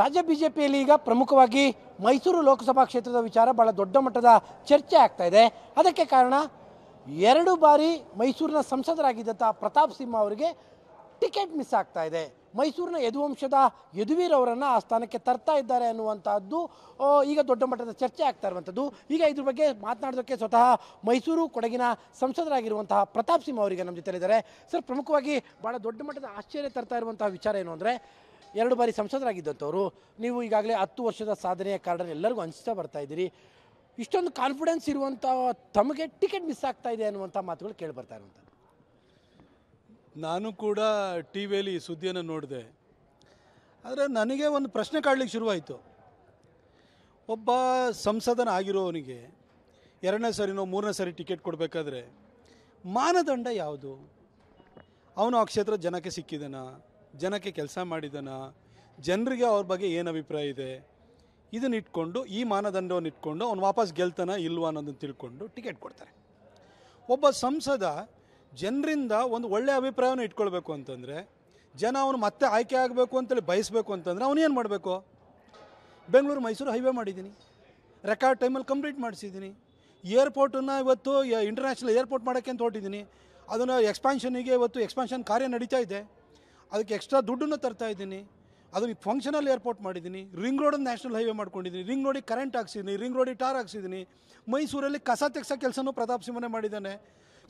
ರಾಜ್ಯ ಬಿಜೆಪಿಯಲ್ಲಿ ಈಗ ಪ್ರಮುಖವಾಗಿ ಮೈಸೂರು ಲೋಕಸಭಾ ಕ್ಷೇತ್ರದ ವಿಚಾರ ಭಾಳ ದೊಡ್ಡ ಮಟ್ಟದ ಚರ್ಚೆ ಆಗ್ತಾ ಇದೆ ಅದಕ್ಕೆ ಕಾರಣ ಎರಡು ಬಾರಿ ಮೈಸೂರಿನ ಸಂಸದರಾಗಿದ್ದಂಥ ಪ್ರತಾಪ್ ಸಿಂಹ ಅವರಿಗೆ ಟಿಕೆಟ್ ಮಿಸ್ ಆಗ್ತಾ ಇದೆ ಮೈಸೂರಿನ ಯದುವಂಶದ ಯದುವೀರ್ ಅವರನ್ನು ಆ ಸ್ಥಾನಕ್ಕೆ ತರ್ತಾ ಇದ್ದಾರೆ ಅನ್ನುವಂಥದ್ದು ಈಗ ದೊಡ್ಡ ಮಟ್ಟದ ಚರ್ಚೆ ಆಗ್ತಾ ಇರುವಂಥದ್ದು ಈಗ ಇದ್ರ ಬಗ್ಗೆ ಮಾತನಾಡೋದಕ್ಕೆ ಸ್ವತಃ ಮೈಸೂರು ಕೊಡಗಿನ ಸಂಸದರಾಗಿರುವಂತಹ ಪ್ರತಾಪ್ ಸಿಂಹ ಅವರಿಗೆ ನಮ್ಮ ಜೊತೆಲಿದ್ದಾರೆ ಸರ್ ಪ್ರಮುಖವಾಗಿ ಭಾಳ ದೊಡ್ಡ ಮಟ್ಟದ ಆಶ್ಚರ್ಯ ತರ್ತಾ ಇರುವಂತಹ ವಿಚಾರ ಏನು ಅಂದರೆ ಎರಡು ಬಾರಿ ಸಂಸದರಾಗಿದ್ದಂಥವ್ರು ನೀವು ಈಗಾಗಲೇ ಹತ್ತು ವರ್ಷದ ಸಾಧನೆಯ ಕಾರಣ ಎಲ್ಲರಿಗೂ ಹಂಚ್ತಾ ಬರ್ತಾ ಇದ್ದೀರಿ ಇಷ್ಟೊಂದು ಕಾನ್ಫಿಡೆನ್ಸ್ ಇರುವಂಥ ತಮಗೆ ಟಿಕೆಟ್ ಮಿಸ್ ಆಗ್ತಾ ಇದೆ ಅನ್ನುವಂಥ ಮಾತುಗಳು ಕೇಳಿ ಬರ್ತಾ ಇರುವಂಥ ನಾನು ಕೂಡ ಟಿ ವಿಯಲ್ಲಿ ಈ ಸುದ್ದಿಯನ್ನು ನೋಡಿದೆ ಆದರೆ ನನಗೆ ಒಂದು ಪ್ರಶ್ನೆ ಕಾಡಲಿಕ್ಕೆ ಶುರುವಾಯಿತು ಒಬ್ಬ ಸಂಸದನಾಗಿರೋವನಿಗೆ ಎರಡನೇ ಸರಿನೋ ಮೂರನೇ ಸರಿ ಟಿಕೆಟ್ ಕೊಡಬೇಕಾದ್ರೆ ಮಾನದಂಡ ಯಾವುದು ಅವನು ಆ ಕ್ಷೇತ್ರದ ಜನಕ್ಕೆ ಸಿಕ್ಕಿದನಾ ಜನಕ್ಕೆ ಕೆಲಸ ಮಾಡಿದನ ಜನರಿಗೆ ಅವ್ರ ಬಗ್ಗೆ ಏನು ಅಭಿಪ್ರಾಯ ಇದೆ ಇದನ್ನ ಇಟ್ಕೊಂಡು ಈ ಮಾನದಂಡವನ್ನು ಇಟ್ಕೊಂಡು ಅವ್ನು ವಾಪಸ್ ಗೆಲ್ತಾನ ಇಲ್ವ ಅನ್ನೋದನ್ನು ತಿಳ್ಕೊಂಡು ಟಿಕೆಟ್ ಕೊಡ್ತಾರೆ ಒಬ್ಬ ಸಂಸದ ಜನರಿಂದ ಒಂದು ಒಳ್ಳೆಯ ಅಭಿಪ್ರಾಯವನ್ನು ಇಟ್ಕೊಳ್ಬೇಕು ಅಂತಂದರೆ ಜನ ಅವನು ಮತ್ತೆ ಆಯ್ಕೆ ಆಗಬೇಕು ಅಂತೇಳಿ ಬಯಸಬೇಕು ಅಂತಂದರೆ ಅವನೇನು ಮಾಡಬೇಕು ಬೆಂಗಳೂರು ಮೈಸೂರು ಹೈವೇ ಮಾಡಿದ್ದೀನಿ ರೆಕಾರ್ಡ್ ಟೈಮಲ್ಲಿ ಕಂಪ್ಲೀಟ್ ಮಾಡಿಸಿದ್ದೀನಿ ಏರ್ಪೋರ್ಟನ್ನು ಇವತ್ತು ಇಂಟರ್ನ್ಯಾಷನಲ್ ಏರ್ಪೋರ್ಟ್ ಮಾಡೋಕ್ಕೆ ಅಂತ ಹೊರಟಿದ್ದೀನಿ ಅದನ್ನು ಎಕ್ಸ್ಪಾನ್ಷನಿಗೆ ಇವತ್ತು ಎಕ್ಸ್ಪಾನ್ಷನ್ ಕಾರ್ಯ ನಡೀತಾ ಇದೆ ಅದಕ್ಕೆ ಎಕ್ಸ್ಟ್ರಾ ದುಡ್ಡನ್ನು ತರ್ತಾ ಇದ್ದೀನಿ ಅದನ್ನ ಫಂಕ್ಷನಲ್ ಏರ್ಪೋರ್ಟ್ ಮಾಡಿದ್ದೀನಿ ರಿಂಗ್ ರೋಡನ್ನು ನ್ಯಾಷನಲ್ ಹೈವೇ ಮಾಡ್ಕೊಂಡಿದ್ದೀನಿ ರಿಂಗ್ ರೋಡಿ ಕರೆಂಟ್ ಹಾಕ್ಸಿದ್ದೀನಿ ರಿಂಗ್ ರೋಡಿ ಟಾರ್ ಹಾಕ್ಸಿದ್ದೀನಿ ಮೈಸೂರಲ್ಲಿ ಕಸ ತೆಗ್ಸೋ ಕೆಲಸನೂ ಪ್ರತಾಪ್ ಸಿಂಹನೇ ಮಾಡಿದ್ದಾನೆ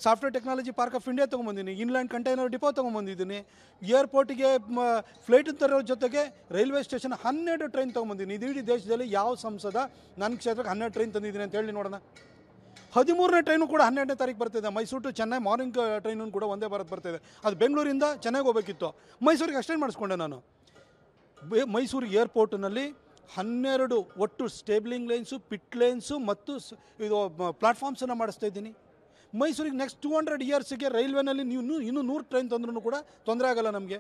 software technology park of India ತೊಗೊಂಬಂದಿನಿ ಇನ್ಲ್ಯಾಂಡ್ ಕಂಟೈನರ್ ಡಿಪೋ ತೊಗೊಂಬಂದಿದ್ದೀನಿ ಏರ್ಪೋರ್ಟಿಗೆ ಫ್ಲೈಟ್ ತರೋ ಜೊತೆಗೆ ರೈಲ್ವೆ ಸ್ಟೇಷನ್ ಹನ್ನೆರಡು ಟ್ರೈನ್ ತೊಗೊಂಬಂದಿನಿ ಇಡೀ ದೇಶದಲ್ಲಿ ಯಾವ ಸಂಸದ ನನ್ನ ಕ್ಷೇತ್ರಕ್ಕೆ ಹನ್ನೆರಡು ಟ್ರೈನ್ ತಂದಿದ್ದೀನಿ ಅಂತ ಹೇಳಿ ನೋಡೋಣ ಹದಿಮೂರನೇ ಟ್ರೈನು ಕೂಡ ಹನ್ನೆರಡನೇ ತಾರೀಕು ಬರ್ತಿದೆ Mysuru to Chennai morning train ಕೂಡ ಒಂದೇ ಭಾರತ್ ಬರ್ತಿದೆ ಅದು ಬೆಂಗಳೂರಿಂದ ಚೆನ್ನಾಗಿ ಹೋಗಬೇಕಿತ್ತು ಮೈಸೂರಿಗೆ ಎಕ್ಸ್ಟೆಂಡ್ ಮಾಡಿಸ್ಕೊಂಡೆ ನಾನು ಮೈಸೂರು ಏರ್ಪೋರ್ಟ್ನಲ್ಲಿ ಹನ್ನೆರಡು ಒಟ್ಟು ಸ್ಟೇಬ್ಲಿಂಗ್ ಲೈನ್ಸು ಪಿಟ್ ಲೈನ್ಸು ಮತ್ತು ಇದು ಪ್ಲಾಟ್ಫಾರ್ಮ್ಸನ್ನು ಮಾಡಿಸ್ತಾ ಇದ್ದೀನಿ ಮೈಸೂರಿಗೆ ನೆಕ್ಸ್ಟ್ ಟೂ ಹಂಡ್ರೆಡ್ ಇಯರ್ಸಿಗೆ ರೈಲ್ವೆನಲ್ಲಿ ನೀವು ಇನ್ನೂ ನೂರು ಟ್ರೈನ್ ತಂದ್ರೂ ಕೂಡ ತೊಂದರೆ ಆಗಲ್ಲ ನಮಗೆ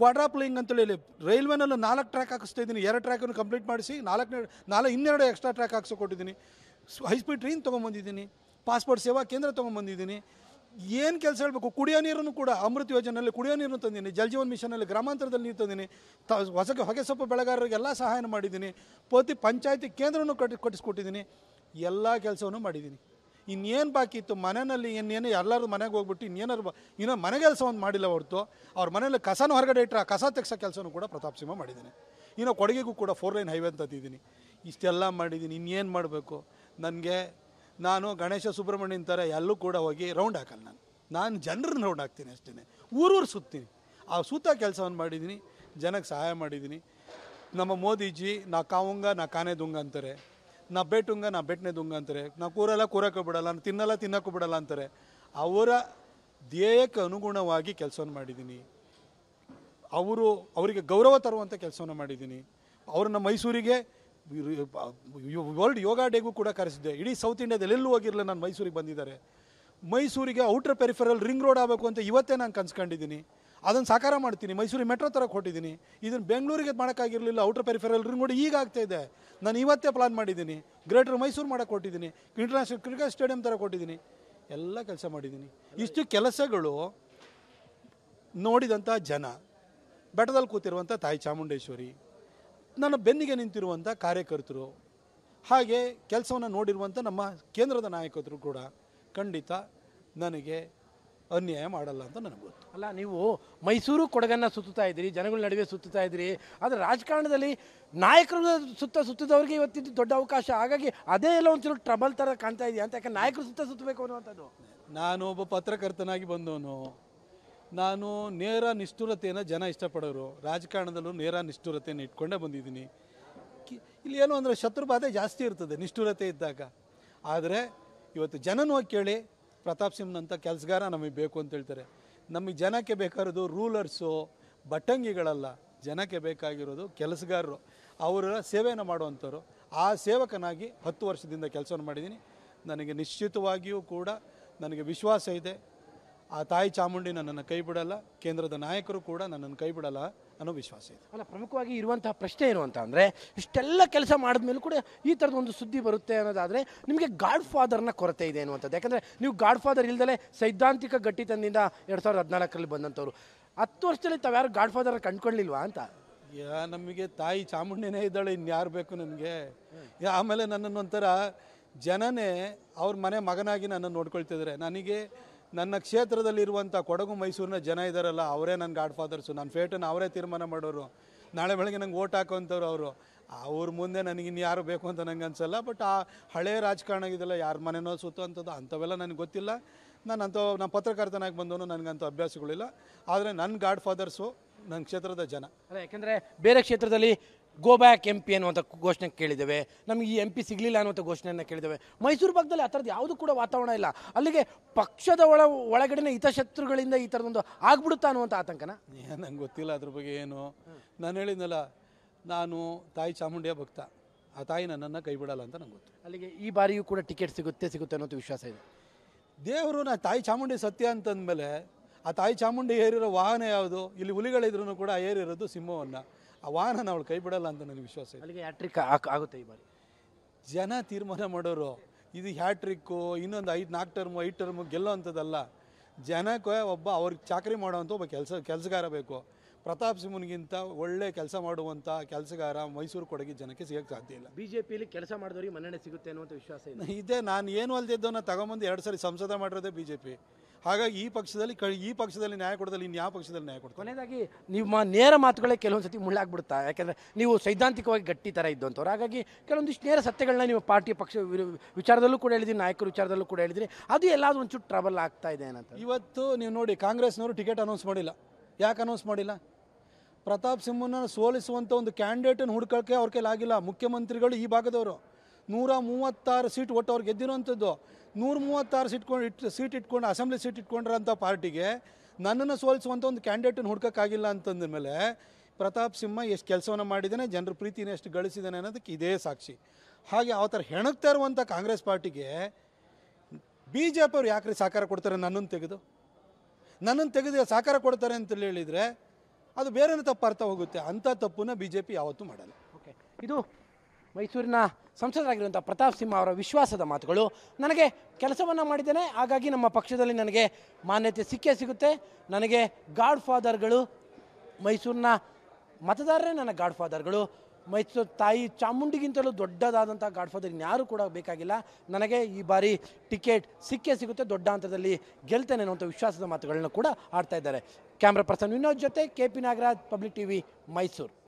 ಕ್ವಾಡ್ರಾಪ್ಲಿಂಗ್ ಅಂತೇಳಿ ರೈಲ್ವೆನಲ್ಲಿ ನಾಲ್ಕು ಟ್ರ್ಯಾಕ್ ಹಾಕಿಸ್ತಾ ಇದ್ದೀನಿ ಎರಡು ಟ್ರ್ಯಾಕನ್ನು ಕಂಪ್ಲೀಟ್ ಮಾಡಿಸಿ ನಾಲ್ಕನೇ ನಾಲ್ಕು ಇನ್ನೆರಡು ಎಕ್ಸ್ಟ್ರಾ ಟ್ರ್ಯಾಕ್ ಹಾಕ್ಸೋ ಹೈಸ್ಪೀಡ್ ಟ್ರೈನ್ ತೊಗೊಂಬಂದಿದ್ದೀನಿ ಪಾಸ್ಪೋರ್ಟ್ ಸೇವಾ ಕೇಂದ್ರ ತೊಗೊಂಬಂದಿದ್ದೀನಿ ಏನು ಕೆಲಸ ಹೇಳಬೇಕು ಕುಡಿಯೋ ನೀರನ್ನು ಕೂಡ ಅಮೃತ ಯೋಜನೆಯಲ್ಲಿ ಕುಡಿಯೋ ನೀರನ್ನು ತಂದೀನಿ ಜಲಜೀವನ್ ಮಿಷನಲ್ಲಿ ಗ್ರಾಮಾಂತರದಲ್ಲಿ ನೀರು ತಂದಿನಿ ತ ಹೊಸಗೆ ಹೊಗೆ ಸೊಪ್ಪು ಬೆಳೆಗಾರರಿಗೆಲ್ಲ ಸಹಾಯನ ಮಾಡಿದ್ದೀನಿ ಪ್ರತಿ ಪಂಚಾಯತಿ ಕೇಂದ್ರವನ್ನು ಕಟ್ಟಿ ಕಟ್ಟಿಸ್ಕೊಟ್ಟಿದ್ದೀನಿ ಎಲ್ಲ ಕೆಲಸವನ್ನು ಮಾಡಿದ್ದೀನಿ ಇನ್ನೇನು ಬಾಕಿ ಇತ್ತು ಮನೆಯಲ್ಲಿ ಇನ್ನೇನು ಎಲ್ಲರೂ ಮನೆಗೆ ಹೋಗ್ಬಿಟ್ಟು ಇನ್ನೇನಾದ್ರು ಇನ್ನೂ ಮನೆ ಕೆಲಸ ಒಂದು ಮಾಡಿಲ್ಲ ಹೊರತು ಅವ್ರ ಮನೆಯಲ್ಲಿ ಕಸನೂ ಹೊರಗಡೆ ಇಟ್ಟರೆ ಆ ಕಸ ತೆಗ್ಸೋ ಕೆಲಸನೂ ಕೂಡ ಪ್ರತಾಪ್ ಸಿಂಹ ಮಾಡಿದ್ದೀನಿ ಇನ್ನು ಕೊಡಗಿಗೂ ಕೂಡ ಫೋರ್ ಲೈನ್ ಹೈವೇ ಅಂತ ಇಷ್ಟೆಲ್ಲ ಮಾಡಿದ್ದೀನಿ ಇನ್ನೇನು ಮಾಡಬೇಕು ನನಗೆ ನಾನು ಗಣೇಶ ಸುಬ್ರಹ್ಮಣ್ಯನ ಥರ ಎಲ್ಲೂ ಕೂಡ ಹೋಗಿ ರೌಂಡ್ ಹಾಕಲ್ಲ ನಾನು ನಾನು ಜನರನ್ನ ರೌಂಡ್ ಹಾಕ್ತೀನಿ ಅಷ್ಟೇ ಊರೂರು ಸುತ್ತೀನಿ ಆ ಸೂತ ಕೆಲಸವನ್ನು ಮಾಡಿದ್ದೀನಿ ಜನಕ್ಕೆ ಸಹಾಯ ಮಾಡಿದ್ದೀನಿ ನಮ್ಮ ಮೋದಿಜಿ ನಾ ಕಾವುಂಗ ನಾ ಕಾನೆ ದುಂಗ ಅಂತಾರೆ ನಾ ಬೆಟ್ಟುಂಗ ನಾ ಬೆಟ್ಟನೆ ದುಂಗ ಅಂತಾರೆ ನಾ ಕೂರಲ್ಲ ಕೂರಕ್ಕೆ ಬಿಡಲ್ಲ ನಾನು ತಿನ್ನಲ್ಲ ತಿನ್ನೋಕ್ಕೂ ಬಿಡಲ್ಲ ಅಂತಾರೆ ಅವರ ಧ್ಯೇಯಕ್ಕೆ ಅನುಗುಣವಾಗಿ ಕೆಲಸವನ್ನು ಮಾಡಿದ್ದೀನಿ ಅವರು ಅವರಿಗೆ ಗೌರವ ತರುವಂಥ ಕೆಲಸವನ್ನು ಮಾಡಿದ್ದೀನಿ ಅವ್ರನ್ನ ಮೈಸೂರಿಗೆ ವರ್ಲ್ಡ್ ಯೋಗ ಡೇಗೂ ಕೂಡ ಕರೆಸಿದ್ದೆ ಇಡೀ ಸೌತ್ ಇಂಡಿಯಾದಲ್ಲಿ ಎಲ್ಲೂ ಹೋಗಿರಲಿಲ್ಲ ನಾನು ಮೈಸೂರಿಗೆ ಬಂದಿದ್ದಾರೆ ಮೈಸೂರಿಗೆ ಔಟರ್ ಪೆರಿಫರಲ್ ರಿಂಗ್ ರೋಡ್ ಆಗಬೇಕು ಅಂತ ಇವತ್ತೇ ನಾನು ಕನ್ಸ್ಕೊಂಡಿದ್ದೀನಿ ಅದನ್ನು ಸಾಕಾರ ಮಾಡ್ತೀನಿ ಮೈಸೂರಿಗೆ ಮೆಟ್ರೋ ಥರ ಕೊಟ್ಟಿದ್ದೀನಿ ಇದನ್ನು ಬೆಂಗಳೂರಿಗೆ ಮಾಡೋಕ್ಕಾಗಿರಲಿಲ್ಲ ಔಟರ್ ಪೆರಿಫರಲ್ ರಿಂಗ್ ರೋಡ್ ಈಗ ಆಗ್ತಾ ನಾನು ಇವತ್ತೇ ಪ್ಲಾನ್ ಮಾಡಿದ್ದೀನಿ ಗ್ರೇಟರ್ ಮೈಸೂರು ಮಾಡೋಕ್ಕೆ ಕೊಟ್ಟಿದ್ದೀನಿ ಇಂಟರ್ನ್ಯಾಷನಲ್ ಕ್ರಿಕೆಟ್ ಸ್ಟೇಡಿಯಂ ಥರ ಕೊಟ್ಟಿದ್ದೀನಿ ಎಲ್ಲ ಕೆಲಸ ಮಾಡಿದ್ದೀನಿ ಇಷ್ಟು ಕೆಲಸಗಳು ನೋಡಿದಂಥ ಜನ ಬೆಟ್ಟದಲ್ಲಿ ಕೂತಿರುವಂಥ ತಾಯಿ ಚಾಮುಂಡೇಶ್ವರಿ ನನ್ನ ಬೆನ್ನಿಗೆ ನಿಂತಿರುವಂಥ ಕಾರ್ಯಕರ್ತರು ಹಾಗೆ ಕೆಲಸವನ್ನು ನೋಡಿರುವಂಥ ನಮ್ಮ ಕೇಂದ್ರದ ನಾಯಕರು ಕೂಡ ಖಂಡಿತ ನನಗೆ ಅನ್ಯಾಯ ಮಾಡಲ್ಲ ಅಂತ ನನಗೆ ಗೊತ್ತು ಅಲ್ಲ ನೀವು ಮೈಸೂರು ಕೊಡಗನ್ನು ಸುತ್ತಾ ಇದ್ದೀರಿ ಜನಗಳ ನಡುವೆ ಸುತ್ತಾ ಇದ್ದೀರಿ ಆದರೆ ರಾಜಕಾರಣದಲ್ಲಿ ನಾಯಕರು ಸುತ್ತ ಸುತ್ತಿದವ್ರಿಗೆ ಇವತ್ತಿದ್ದು ದೊಡ್ಡ ಅವಕಾಶ ಹಾಗಾಗಿ ಅದೇ ಎಲ್ಲ ಒಂಚೂರು ಟ್ರಬಲ್ ಥರ ಕಾಣ್ತಾ ಇದೆಯಾ ಅಂತ ಯಾಕೆ ನಾಯಕರು ಸುತ್ತ ಸುತ್ತಬೇಕು ಅನ್ನುವಂಥದ್ದು ನಾನು ಒಬ್ಬ ಪತ್ರಕರ್ತನಾಗಿ ಬಂದವನು ನಾನು ನೇರ ನಿಷ್ಠುರತೆಯನ್ನು ಜನ ಇಷ್ಟಪಡೋರು ರಾಜಕಾರಣದಲ್ಲೂ ನೇರ ನಿಷ್ಠುರತೆಯನ್ನು ಇಟ್ಕೊಂಡೇ ಬಂದಿದ್ದೀನಿ ಇಲ್ಲಿ ಏನು ಅಂದರೆ ಶತ್ರು ಜಾಸ್ತಿ ಇರ್ತದೆ ನಿಷ್ಠುರತೆ ಇದ್ದಾಗ ಆದರೆ ಇವತ್ತು ಜನನೂ ಕೇಳಿ ಪ್ರತಾಪ್ ಸಿಂಹನಂಥ ಕೆಲಸಗಾರ ನಮಗೆ ಬೇಕು ಅಂತ ಹೇಳ್ತಾರೆ ನಮಗೆ ಜನಕ್ಕೆ ಬೇಕಾಗಿರೋದು ರೂಲರ್ಸು ಬಟ್ಟಂಗಿಗಳಲ್ಲ ಜನಕ್ಕೆ ಬೇಕಾಗಿರೋದು ಕೆಲಸಗಾರರು ಅವರ ಸೇವೆಯನ್ನು ಮಾಡುವಂಥವ್ರು ಆ ಸೇವಕನಾಗಿ ಹತ್ತು ವರ್ಷದಿಂದ ಕೆಲಸವನ್ನು ಮಾಡಿದ್ದೀನಿ ನನಗೆ ನಿಶ್ಚಿತವಾಗಿಯೂ ಕೂಡ ನನಗೆ ವಿಶ್ವಾಸ ಇದೆ ಆ ತಾಯಿ ಚಾಮುಂಡಿ ನನ್ನನ್ನು ಕೈ ಬಿಡಲ್ಲ ಕೇಂದ್ರದ ನಾಯಕರು ಕೂಡ ನನ್ನನ್ನು ಕೈ ಬಿಡಲ್ಲ ಅನ್ನೋ ವಿಶ್ವಾಸ ಇದೆ ಅಲ್ಲ ಪ್ರಮುಖವಾಗಿ ಇರುವಂತಹ ಪ್ರಶ್ನೆ ಏನು ಅಂತ ಅಂದರೆ ಇಷ್ಟೆಲ್ಲ ಕೆಲಸ ಮಾಡಿದ ಮೇಲೆ ಕೂಡ ಈ ಥರದ ಒಂದು ಸುದ್ದಿ ಬರುತ್ತೆ ಅನ್ನೋದಾದರೆ ನಿಮಗೆ ಗಾಡ್ ಫಾದರ್ನ ಕೊರತೆ ಇದೆ ಅನ್ನುವಂಥದ್ದು ಯಾಕಂದರೆ ನೀವು ಗಾಡ್ ಫಾದರ್ ಇಲ್ದಲೇ ಸೈದ್ಧಾಂತಿಕ ಗಟ್ಟಿತನದಿಂದ ಎರಡು ಸಾವಿರದ ಹದಿನಾಲ್ಕರಲ್ಲಿ ಬಂದಂಥವ್ರು ಹತ್ತು ವರ್ಷದಲ್ಲಿ ತಾವ್ಯಾರು ಗಾಡ್ ಫಾದರ್ ಕಂಡ್ಕೊಳ್ಳಿಲ್ವಾ ಅಂತ ಯಾ ನಮಗೆ ತಾಯಿ ಚಾಮುಂಡಿನೇ ಇದ್ದಾಳೆ ಇನ್ಯಾರು ಬೇಕು ನನಗೆ ಆಮೇಲೆ ನನ್ನನ್ನು ಒಂಥರ ಜನನೇ ಅವ್ರ ಮನೆ ಮಗನಾಗಿ ನನ್ನನ್ನು ನೋಡ್ಕೊಳ್ತಿದ್ರೆ ನನಗೆ ನನ್ನ ಕ್ಷೇತ್ರದಲ್ಲಿರುವಂಥ ಕೊಡಗು ಮೈಸೂರಿನ ಜನ ಇದ್ದಾರಲ್ಲ ಅವರೇ ನನ್ನ ಗಾಡ್ ಫಾದರ್ಸು ನನ್ನ ಫೇಟನ್ನು ಅವರೇ ತೀರ್ಮಾನ ಮಾಡೋರು ನಾಳೆ ಬೆಳಗ್ಗೆ ನಂಗೆ ಓಟ್ ಹಾಕುವಂಥವ್ರು ಅವರು ಅವ್ರ ಮುಂದೆ ನನಗೆ ಯಾರು ಬೇಕು ಅಂತ ನಂಗೆ ಅನಿಸಲ್ಲ ಬಟ್ ಆ ಹಳೆಯ ರಾಜಕಾರಣ ಇದೆಲ್ಲ ಯಾರ ಮನೆನೋ ಸುತ್ತೋ ಅಂಥದ್ದು ಅಂಥವೆಲ್ಲ ನನಗೆ ಗೊತ್ತಿಲ್ಲ ನಾನು ಅಂಥ ನಾನು ಪತ್ರಕರ್ತನಾಗಿ ಬಂದವನು ನನಗಂಥ ಅಭ್ಯಾಸಗಳಿಲ್ಲ ಆದರೆ ನನ್ನ ಗಾಡ್ ಫಾದರ್ಸು ನನ್ನ ಕ್ಷೇತ್ರದ ಜನ ಯಾಕೆಂದರೆ ಬೇರೆ ಕ್ಷೇತ್ರದಲ್ಲಿ ಗೋ ಬ್ಯಾಕ್ ಎಂ ಪಿ ಅನ್ನುವಂಥ ಘೋಷಣೆ ಕೇಳಿದ್ದೇವೆ ನಮಗೆ ಈ ಎಂ ಪಿ ಸಿಗಲಿಲ್ಲ ಅನ್ನುವಂಥ ಘೋಷಣೆಯನ್ನು ಕೇಳಿದ್ದೇವೆ ಮೈಸೂರು ಭಾಗದಲ್ಲಿ ಆ ಥರದ್ದು ಯಾವುದೂ ಕೂಡ ವಾತಾವರಣ ಇಲ್ಲ ಅಲ್ಲಿಗೆ ಪಕ್ಷದ ಒಳ ಒಳಗಡೆನ ಹಿತಶತ್ರುಗಳಿಂದ ಈ ಥರದೊಂದು ಆಗ್ಬಿಡುತ್ತಾ ಅನ್ನುವಂಥ ಆತಂಕನ ನಂಗೆ ಗೊತ್ತಿಲ್ಲ ಅದ್ರ ಬಗ್ಗೆ ಏನು ನಾನು ಹೇಳಿದ್ನಲ್ಲ ನಾನು ತಾಯಿ ಚಾಮುಂಡಿಯ ಭಕ್ತ ಆ ತಾಯಿ ನನ್ನನ್ನು ಕೈ ಬಿಡಲ್ಲ ಅಂತ ನಂಗೆ ಗೊತ್ತು ಅಲ್ಲಿಗೆ ಈ ಬಾರಿಯೂ ಕೂಡ ಟಿಕೆಟ್ ಸಿಗುತ್ತೆ ಸಿಗುತ್ತೆ ಅನ್ನೋದು ವಿಶ್ವಾಸ ಇದೆ ದೇವರು ನಾ ತಾಯಿ ಚಾಮುಂಡಿ ಸತ್ಯ ಮೇಲೆ ಆ ತಾಯಿ ಚಾಮುಂಡಿ ಏರಿರೋ ವಾಹನ ಯಾವುದು ಇಲ್ಲಿ ಹುಲಿಗಳಿದ್ರೂ ಕೂಡ ಏರಿರೋದು ಸಿಂಹವನ್ನು ಆ ವಾಹನ ಅವಳು ಕೈ ಬಿಡಲ್ಲ ಅಂತ ನನಗೆ ವಿಶ್ವಾಸ ಹ್ಯಾಟ್ರಿಕ್ ಆಗುತ್ತೆ ಈ ಬಾರಿ ಜನ ತೀರ್ಮಾನ ಮಾಡೋರು ಇದು ಹ್ಯಾಟ್ರಿಕ್ಕು ಇನ್ನೊಂದು ಐದು ನಾಲ್ಕು ಟರ್ಮು ಐದು ಟರ್ಮು ಗೆಲ್ಲೋ ಅಂಥದ್ದಲ್ಲ ಜನಕ್ಕೆ ಒಬ್ಬ ಅವ್ರಿಗೆ ಚಾಕ್ರಿ ಮಾಡುವಂಥ ಒಬ್ಬ ಕೆಲಸ ಕೆಲಸಗಾರ ಬೇಕು ಪ್ರತಾಪ್ ಸಿಂಹನಿಗಿಂತ ಒಳ್ಳೆ ಕೆಲಸ ಮಾಡುವಂಥ ಕೆಲಸಗಾರ ಮೈಸೂರು ಕೊಡಗಿ ಜನಕ್ಕೆ ಸಿಗಕ್ಕೆ ಸಾಧ್ಯ ಇಲ್ಲ ಬಿ ಜೆ ಪಿಯಲ್ಲಿ ಕೆಲಸ ಮಾಡಿದವ್ರಿಗೆ ಮನ್ನಣೆ ಸಿಗುತ್ತೆ ಅನ್ನುವಂಥ ವಿಶ್ವಾಸ ಇದೆ ನಾನು ಏನು ಅಲ್ದಿದ್ದವನ್ನ ತಗೊಂಬಂದು ಎರಡು ಸರಿ ಸಂಸದ ಮಾಡಿರೋದೇ ಬಿ ಜೆ ಪಿ ಹಾಗಾಗಿ ಈ ಪಕ್ಷದಲ್ಲಿ ಈ ಪಕ್ಷದಲ್ಲಿ ನ್ಯಾಯ ಕೊಡದಲ್ಲಿ ಇನ್ನು ಯಾವ ಪಕ್ಷದಲ್ಲಿ ನ್ಯಾಯ ಕೊಡ್ತಾರೆ ಕೊನೆಯದಾಗಿ ನಿಮ್ಮ ನೇರ ಮಾತುಗಳೇ ಕೆಲವೊಂದು ಸತಿ ಮುಳ್ಳಾಗ್ಬಿಡ್ತಾ ಯಾಕೆಂದರೆ ನೀವು ಸೈದ್ಧಾಂತಿಕವಾಗಿ ಗಟ್ಟಿ ಥರ ಇದ್ದಂಥವ್ರು ಹಾಗಾಗಿ ಕೆಲವೊಂದಿಷ್ಟು ನೇರ ಸತ್ಯಗಳನ್ನ ನೀವು ಪಾರ್ಟಿ ಪಕ್ಷ ವಿಚಾರದಲ್ಲೂ ಕೂಡ ಹೇಳಿದ್ರಿ ನಾಯಕರ ವಿಚಾರದಲ್ಲೂ ಕೂಡ ಹೇಳಿದ್ರಿ ಅದು ಎಲ್ಲಾದರೂ ಒಂಚೂರು ಟ್ರಾವೆಲ್ ಆಗ್ತಾ ಇದೆ ಏನಂತ ಇವತ್ತು ನೀವು ನೋಡಿ ಕಾಂಗ್ರೆಸ್ನವರು ಟಿಕೆಟ್ ಅನೌನ್ಸ್ ಮಾಡಿಲ್ಲ ಯಾಕೆ ಅನೌನ್ಸ್ ಮಾಡಿಲ್ಲ ಪ್ರತಾಪ್ ಸಿಂಹನ ಸೋಲಿಸುವಂಥ ಒಂದು ಕ್ಯಾಂಡಿಡೇಟನ್ನು ಹುಡ್ಕೋಕೆ ಅವ್ರ ಕೈಲಾಗಿಲ್ಲ ಮುಖ್ಯಮಂತ್ರಿಗಳು ಈ ಭಾಗದವರು ನೂರ ಮೂವತ್ತಾರು ಸೀಟ್ ಒಟ್ಟು ಅವ್ರು ಗೆದ್ದಿರೋವಂಥದ್ದು ನೂರ ಮೂವತ್ತಾರು ಸೀಟ್ ಕೊಂಡು ಇಟ್ಟು ಸೀಟ್ ಇಟ್ಕೊಂಡು ಅಸೆಂಬ್ಲಿ ಸೀಟ್ ಇಟ್ಕೊಂಡಿರೋಂಥ ಪಾರ್ಟಿಗೆ ನನ್ನನ್ನು ಸೋಲಿಸುವಂಥ ಒಂದು ಕ್ಯಾಂಡಿಡೇಟನ್ನು ಹುಡ್ಕೋಕ್ಕಾಗಿಲ್ಲ ಅಂತಂದ ಮೇಲೆ ಪ್ರತಾಪ್ ಸಿಂಹ ಎಷ್ಟು ಕೆಲಸವನ್ನು ಮಾಡಿದ್ದಾನೆ ಜನರ ಪ್ರೀತಿನ ಎಷ್ಟು ಗಳಿಸಿದ್ದಾನೆ ಅನ್ನೋದಕ್ಕೆ ಇದೇ ಸಾಕ್ಷಿ ಹಾಗೆ ಆ ಥರ ಹೆಣಗ್ತಾ ಇರುವಂಥ ಕಾಂಗ್ರೆಸ್ ಪಾರ್ಟಿಗೆ ಬಿ ಜೆ ಯಾಕೆ ರೀ ಸಹಕಾರ ಕೊಡ್ತಾರೆ ನನ್ನನ್ನು ತೆಗೆದು ನನ್ನನ್ನು ತೆಗೆದು ಸಹಕಾರ ಕೊಡ್ತಾರೆ ಅಂತ ಹೇಳಿದರೆ ಅದು ಬೇರೆ ತಪ್ಪು ಅರ್ಥ ಹೋಗುತ್ತೆ ಅಂಥ ತಪ್ಪನ್ನ ಬಿ ಜೆ ಪಿ ಯಾವತ್ತೂ ಮಾಡಲ್ಲ ಓಕೆ ಇದು ಮೈಸೂರಿನ ಸಂಸದರಾಗಿರುವಂಥ ಪ್ರತಾಪ್ ಸಿಂಹ ಅವರ ವಿಶ್ವಾಸದ ಮಾತುಗಳು ನನಗೆ ಕೆಲಸವನ್ನು ಮಾಡಿದ್ದೇನೆ ಹಾಗಾಗಿ ನಮ್ಮ ಪಕ್ಷದಲ್ಲಿ ನನಗೆ ಮಾನ್ಯತೆ ಸಿಕ್ಕೇ ಸಿಗುತ್ತೆ ನನಗೆ ಗಾಡ್ ಫಾದರ್ಗಳು ಮೈಸೂರಿನ ಮತದಾರರೇ ನನ್ನ ಗಾಡ್ ಫಾದರ್ಗಳು ಮೈಸೂರು ತಾಯಿ ಚಾಮುಂಡಿಗಿಂತಲೂ ದೊಡ್ಡದಾದಂಥ ಗಾಡ್ ಫಾದರ್ ಇನ್ಯಾರೂ ಕೂಡ ಬೇಕಾಗಿಲ್ಲ ನನಗೆ ಈ ಬಾರಿ ಟಿಕೆಟ್ ಸಿಕ್ಕೇ ಸಿಗುತ್ತೆ ದೊಡ್ಡ ಹಂತದಲ್ಲಿ ಗೆಲ್ತೇನೆ ಅನ್ನುವಂಥ ವಿಶ್ವಾಸದ ಮಾತುಗಳನ್ನು ಕೂಡ ಆಡ್ತಾ ಇದ್ದಾರೆ ಕ್ಯಾಮ್ರಾ ಪರ್ಸನ್ ವಿನೋದ್ ಜೊತೆ K P Nagaraj public T V Mysuru